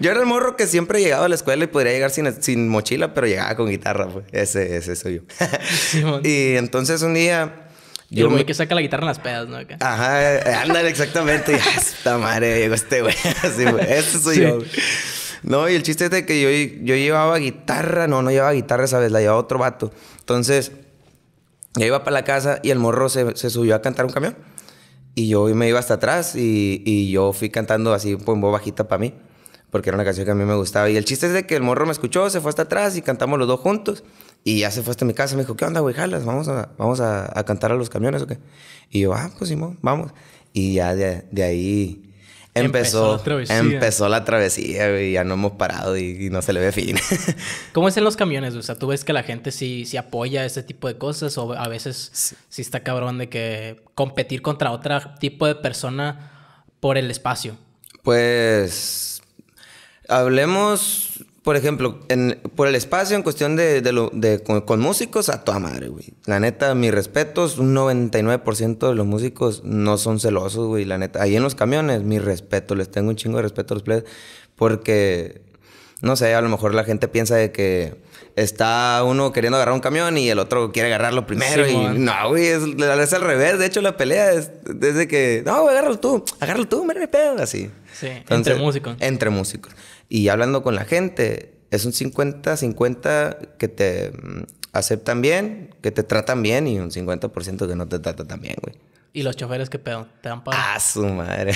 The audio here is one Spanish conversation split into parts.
Yo era el morro que siempre llegaba a la escuela y podría llegar sin, sin mochila, pero llegaba con guitarra, pues. Ese, ese soy yo. y entonces un día. yo me... que saca la guitarra en las pedas, ¿no? Ajá, eh, ándale, exactamente. y hasta madre, llegó este güey. Así, güey. Ese soy yo. No, y el chiste es de que yo, yo llevaba guitarra. No, no llevaba guitarra esa vez, la llevaba otro vato. Entonces, yo iba para la casa y el morro se, se subió a cantar un camión. Y yo me iba hasta atrás y, y yo fui cantando así, un pues, bajita para mí porque era una canción que a mí me gustaba. Y el chiste es de que el morro me escuchó, se fue hasta atrás y cantamos los dos juntos. Y ya se fue hasta mi casa. Me dijo, ¿qué onda, güey? Jalas, vamos a, vamos a, cantar a los camiones o qué. Y yo, ah, pues sí, vamos. Y ya de, ahí empezó, empezó, la, travesía. Y Ya no hemos parado y, no se le ve fin. ¿Cómo es en los camiones? O sea, ¿tú ves que la gente sí, sí apoya ese tipo de cosas? ¿O a veces sí está cabrón de que competir contra otro tipo de persona por el espacio? Pues Hablemos, por ejemplo, en, por el espacio, en cuestión de, lo, con, músicos, a toda madre, güey. La neta, mis respetos, un 99% de los músicos no son celosos, güey. La neta, ahí en los camiones, mi respeto. les tengo un chingo de respeto a los players, porque no sé, a lo mejor la gente piensa de que está uno queriendo agarrar un camión y el otro quiere agarrarlo primero. y no, güey, es, al revés. De hecho, la pelea es desde que, no, güey, agárralo tú, agárralo tú, me pedo, así. Sí, entre músicos. Entre músicos. Y hablando con la gente, es un 50-50 que te mm, aceptan bien, que te tratan bien y un 50% que no te trata tan bien, güey. ¿Y los choferes que pedo? ¿Te dan pago? ¡Ah, su madre!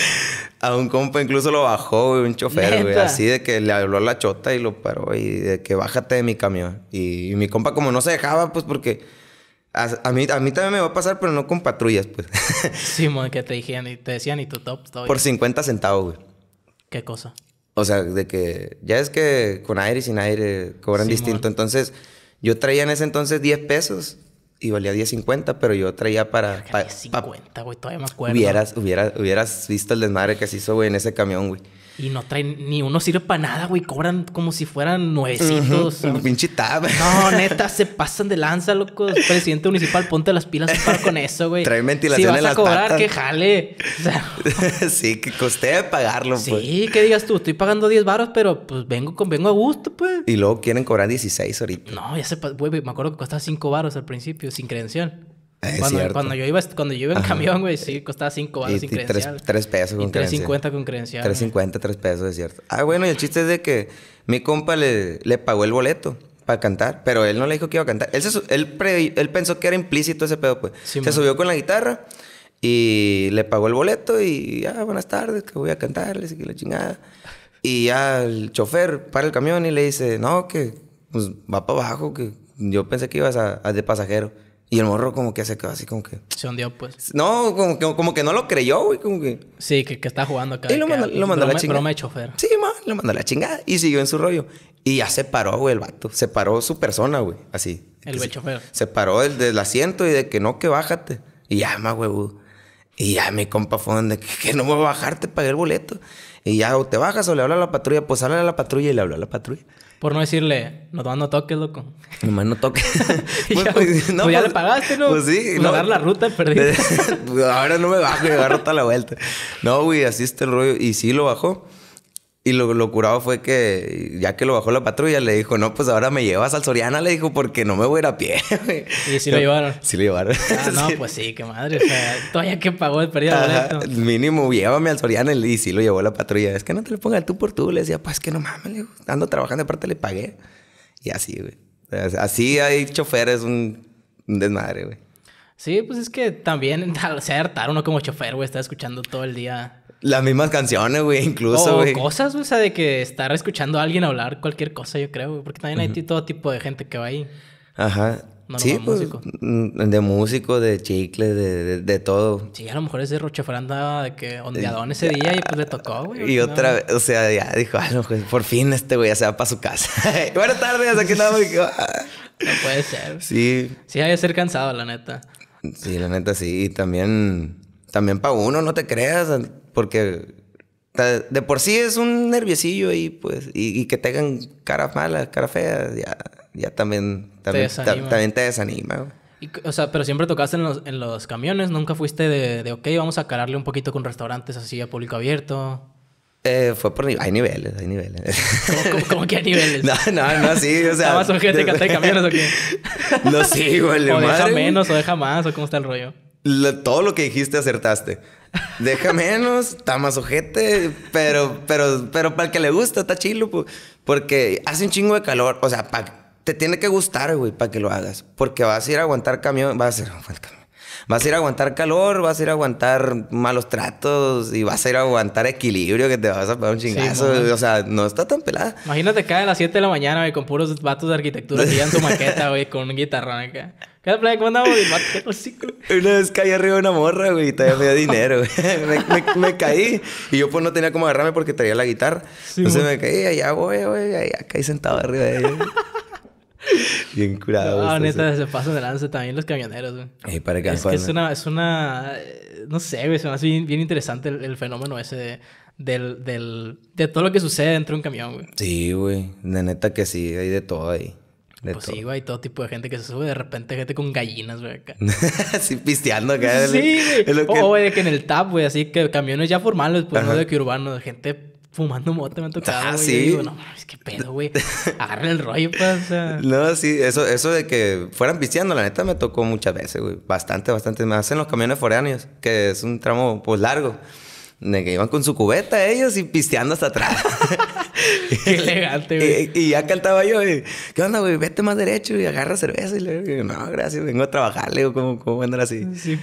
a un compa incluso lo bajó, güey, un chofer, güey. Así de que le habló a la chota y lo paró y de que bájate de mi camión. Y, mi compa como no se dejaba, pues porque... A, mí, a mí también me va a pasar, pero no con patrullas, pues. sí, man, que te, dijían y te decían y tu top. Por 50 centavos, güey. ¿Qué cosa? O sea, de que ya es que con aire y sin aire cobran distinto. Entonces, yo traía en ese entonces 10 pesos y valía 10.50, pero yo traía para... para 10.50, güey, todavía me acuerdo. Hubieras, hubieras, hubieras visto el desmadre que se hizo, güey, en ese camión, güey. Y no traen, ni uno sirve para nada, güey. Cobran como si fueran nuevecitos. Uh pinche tab. No, neta, se pasan de lanza, loco. Presidente municipal, ponte las pilas para con eso, güey. Trae ventilación si vas en a cobrar, que jale. sí, que coste pagarlo, güey. Sí, pues. que digas tú, estoy pagando 10 baros, pero pues vengo, con, vengo a gusto, pues. Y luego quieren cobrar 16 ahorita. No, ya se güey, me acuerdo que costaba 5 baros al principio, sin credencial. Es cuando, cuando yo iba, cuando yo iba en camión, güey, sí, costaba 5 y 3 pesos con y 3.50 con credencial. 3.50, 3 pesos, es cierto. Ah, bueno, y el chiste es de que mi compa le, le pagó el boleto para cantar, pero él no le dijo que iba a cantar. Él, él, pensó que era implícito ese pedo, pues. se subió con la guitarra y le pagó el boleto y, ah, buenas tardes, que voy a cantarles y que la chingada. Y ya el chofer para el camión y le dice, no, que pues, va para abajo, que yo pensé que ibas a, a de pasajero. Y el morro como que hace quedó así como que... Se hundió, pues. No, como que, como que no lo creyó, güey, como que... Sí, que, está jugando acá. Y lo, lo mandó a la chingada. Broma de chofer. Sí, lo mandó a la chingada y siguió en su rollo. Y ya se paró, güey, el vato. Se paró su persona, güey, así. El güey chofer. Se paró del, asiento y de que no, que bájate. Y ya, más güey. Y ya mi compa fue donde, que no me voy a bajar, te pagué el boleto. Y ya, o te bajas o le habla a la patrulla, pues habla a la patrulla y le habla a la patrulla. Por no decirle, no, no toques, loco. no toques. pues, ya, pues, pues, no, ya pues, le pagaste, ¿no? Pues sí. No, dar la ruta perdiste. ahora no me bajo me agarro toda la vuelta. No, güey, así está el rollo. Y sí lo bajó. Y lo, curado fue que, ya que lo bajó la patrulla, le dijo, no, pues ahora me llevas al Soriana, le dijo, porque no me voy a ir a pie. y sí lo llevaron. Sí lo llevaron. Ah, no, pues sí, qué madre. O sea, todavía que pagó el periodo Mínimo, llévame al Soriana y sí lo llevó la patrulla. Es que no te lo ponga tú por tú. Le decía, pues que no mames, le digo, ando trabajando, aparte le pagué. Y así, güey. Así hay choferes, un, un desmadre, güey. Sí, pues es que también, o sea, uno como chofer, güey, está escuchando todo el día las mismas canciones, güey, incluso, güey. O cosas, güey, o sea, de que estar escuchando a alguien hablar cualquier cosa, yo creo, güey. Porque también hay todo tipo de gente que va ahí. Ajá. sí, pues, músico. Mm, de músico, de chicle, de, todo. Sí, a lo mejor ese Rochefran andaba de que ondeadón eh, ese día y pues le tocó, güey. Y otra vez, o sea, ya dijo, ah, pues, por fin este güey ya se va para su casa. Buenas tardes, Aquí estamos. no puede ser. Sí. Sí, hay que ser cansado, la neta. Sí, la neta, sí. Y también, también para uno, no te creas porque de por sí es un nerviosillo y pues y, y que tengan cara mala, cara fea, ya, ya también, también, te también te desanima. o sea, pero siempre tocaste en los, en los camiones, nunca fuiste de, de, ok, vamos a cararle un poquito con restaurantes así a público abierto. Eh, fue por niveles. Hay niveles, hay niveles. ¿Cómo, que hay niveles? No, no, no, sí, o sea... más son gente que de camiones o qué? No, sí, güey, O deja menos, o deja más, o cómo está el rollo. todo lo que dijiste acertaste. Deja menos, está más ojete, pero, pero, pero para el que le gusta, está chilo, porque hace un chingo de calor. O sea, te tiene que gustar, güey, para que lo hagas. Porque vas a ir a aguantar camión, vas a ir a aguantar vas a ir a aguantar calor, vas a ir a aguantar malos tratos y vas a ir a aguantar equilibrio que te vas a pegar un chingazo. o sea, no está tan pelada. Imagínate cada a las 7 de la mañana, güey, con puros vatos de arquitectura que llevan su maqueta, güey, con un guitarrón acá. ¿Qué plan? ¿Cómo andamos? Una vez caí arriba de una morra, güey, y todavía me dio dinero, güey. Me, caí y yo pues no tenía cómo agarrarme porque traía la guitarra. Entonces me caí, allá güey, güey, allá caí sentado arriba de ella. Bien curado. Ah, neta, se paso de lance también los camioneros, güey. Eh, para es que es una, es una. No sé, güey, se me hace bien, interesante el, fenómeno ese de, del, del, de todo lo que sucede dentro de un camión, güey. Sí, güey. De neta que sí, hay de todo ahí. pues sí, güey, todo tipo de gente que se sube. De repente, gente con gallinas, güey, acá. sí, pisteando acá. Sí, güey. Que... O, güey, de que en el TAP, güey, así que camiones ya formales, pues no de que urbanos. Gente fumando moto me han tocado, ah, ¿sí? digo, no es qué pedo, güey. Agarra el rollo, pues. No, sí, eso, eso de que fueran pisteando, la neta me tocó muchas veces, güey. Bastante, bastante. Me hacen los camiones foráneos, que es un tramo, pues, largo. De que iban con su cubeta ellos y pisteando hasta atrás. Qué elegante, güey. Y, ya cantaba yo, güey. ¿Qué onda, güey? Vete más derecho y agarra cerveza. Y le digo, no, gracias, vengo a trabajar. Le digo, ¿cómo, cómo andar así? Sí,